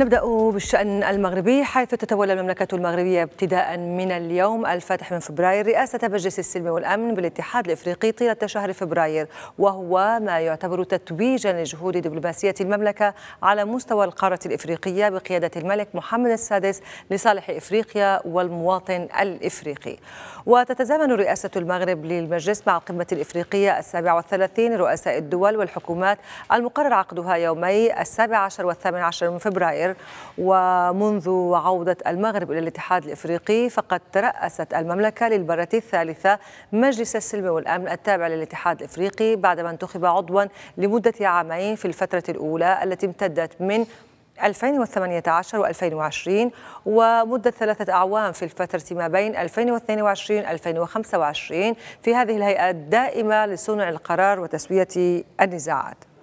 نبدأ بالشأن المغربي حيث تتولى المملكة المغربية ابتداء من اليوم الفاتح من فبراير رئاسة مجلس السلم والأمن بالاتحاد الإفريقي طيلة شهر فبراير وهو ما يعتبر تتويجا لجهود دبلوماسية المملكة على مستوى القارة الإفريقية بقيادة الملك محمد السادس لصالح إفريقيا والمواطن الإفريقي وتتزامن رئاسة المغرب للمجلس مع القمة الإفريقية السابعه والثلاثين رؤساء الدول والحكومات المقرر عقدها يومي السابع عشر والثامن عشر من فبراير الجزائر ومنذ عودة المغرب إلى الاتحاد الإفريقي فقد ترأست المملكة للمرة الثالثة مجلس السلم والأمن التابع للاتحاد الإفريقي بعدما انتخب عضوا لمدة عامين في الفترة الأولى التي امتدت من 2018 و 2020 ومدة ثلاثة أعوام في الفترة ما بين 2022 2025 في هذه الهيئة الدائمة لصنع القرار وتسوية النزاعات